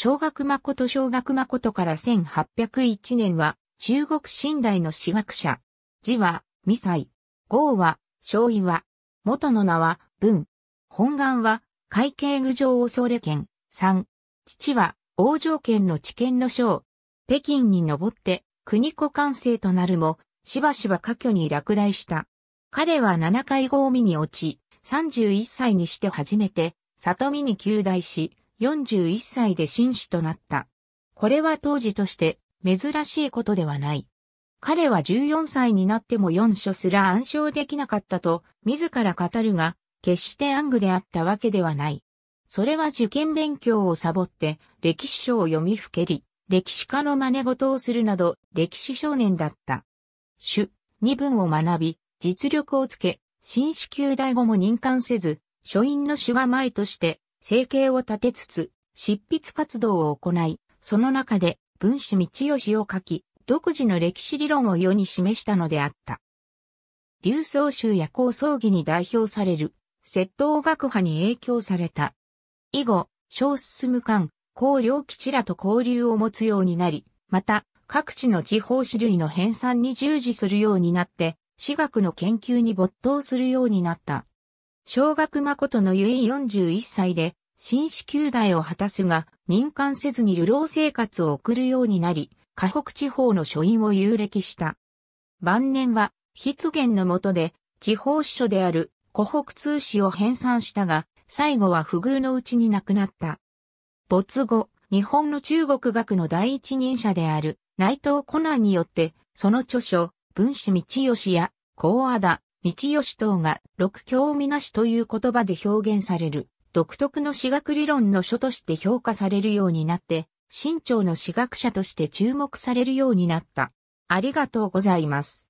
小学誠小学誠から1801年は、中国新台の私学者。字は、未歳。号は、昭和は、元の名は、文。本願は、会計具上恐れ県。3。父は、王城県の知見の将。北京に登って、国子完成となるも、しばしば過去に落第した。彼は7回合見に落ち、31歳にして初めて、里見に旧大し、41歳で紳士となった。これは当時として珍しいことではない。彼は14歳になっても4書すら暗唱できなかったと自ら語るが、決して暗愚であったわけではない。それは受験勉強をサボって歴史書を読みふけり、歴史家の真似事をするなど歴史少年だった。主、二文を学び、実力をつけ、新士級大後も任官せず、書院の主が前として生計を立てつつ、執筆活動を行い、その中で分子道義を書き、独自の歴史理論を世に示したのであった。流宗集や高層儀に代表される、窃盗学派に影響された。以後、小進間、高良吉らと交流を持つようになり、また、各地の地方種類の編纂に従事するようになって、私学の研究に没頭するようになった。小学誠のゆい41歳で、紳士球代を果たすが、任官せずに流浪生活を送るようになり、河北地方の書院を遊歴した。晩年は、筆言の下で、地方支書である湖北通史を編纂したが、最後は不遇のうちに亡くなった。没後、日本の中国学の第一人者である内藤コナンによって、その著書、文史道義や、高和田、道義党が六教みなしという言葉で表現される、独特の私学理論の書として評価されるようになって、新潮の私学者として注目されるようになった。ありがとうございます。